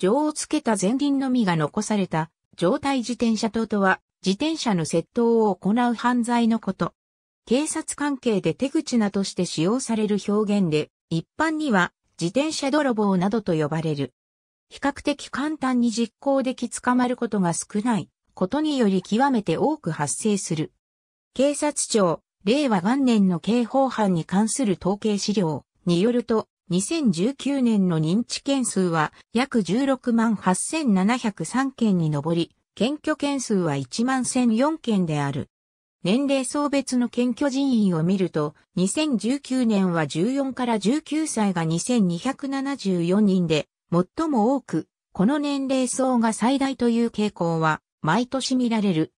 錠をつけた前輪のみが残された、状態自転車等とは、自転車の窃盗を行う犯罪のこと。警察関係で手口なとして使用される表現で、一般には自転車泥棒などと呼ばれる。比較的簡単に実行でき捕まることが少ないことにより極めて多く発生する。警察庁、令和元年の刑法犯に関する統計資料によると、2019年の認知件数は約16万8703件に上り、検挙件数は1万1004件である。年齢層別の検挙人員を見ると、2019年は14から19歳が2274人で、最も多く、この年齢層が最大という傾向は、毎年見られる。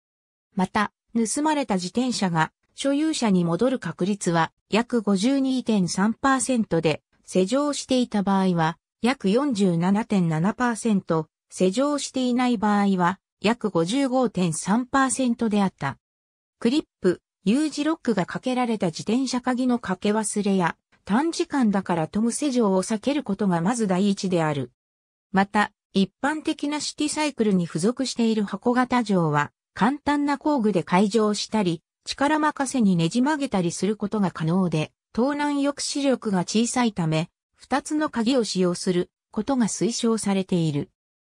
また、盗まれた自転車が所有者に戻る確率は約52.3%で、施錠していた場合は、約47.7%、施錠していない場合は、約55.3%であった。クリップ、U 字ロックがかけられた自転車鍵のかけ忘れや、短時間だからトム施錠を避けることがまず第一である。また、一般的なシティサイクルに付属している箱型錠は、簡単な工具で解錠したり、力任せにねじ曲げたりすることが可能で、盗難抑止力が小さいため、二つの鍵を使用することが推奨されている。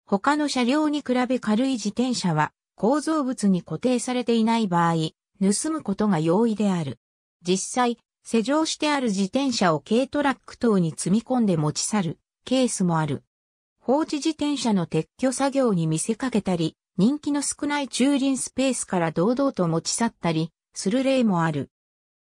他の車両に比べ軽い自転車は構造物に固定されていない場合、盗むことが容易である。実際、施錠してある自転車を軽トラック等に積み込んで持ち去るケースもある。放置自転車の撤去作業に見せかけたり、人気の少ない駐輪スペースから堂々と持ち去ったりする例もある。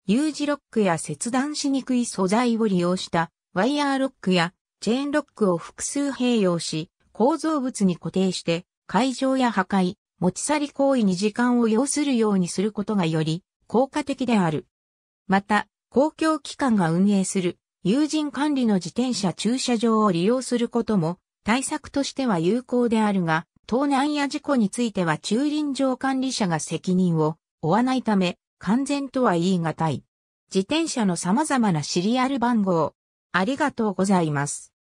U 字ロックや切断しにくい素材を利用したワイヤーロックやチェーンロックを複数併用し、構造物に固定して解錠や破壊、持ち去り行為に時間を要するようにすることがより効果的である。また、公共機関が運営する友人管理の自転車駐車場を利用することも対策としては有効であるが、盗難や事故については駐輪場管理者が責任を負わないため、完全とは言い難い。自転車の様々なシリアル番号。ありがとうございます。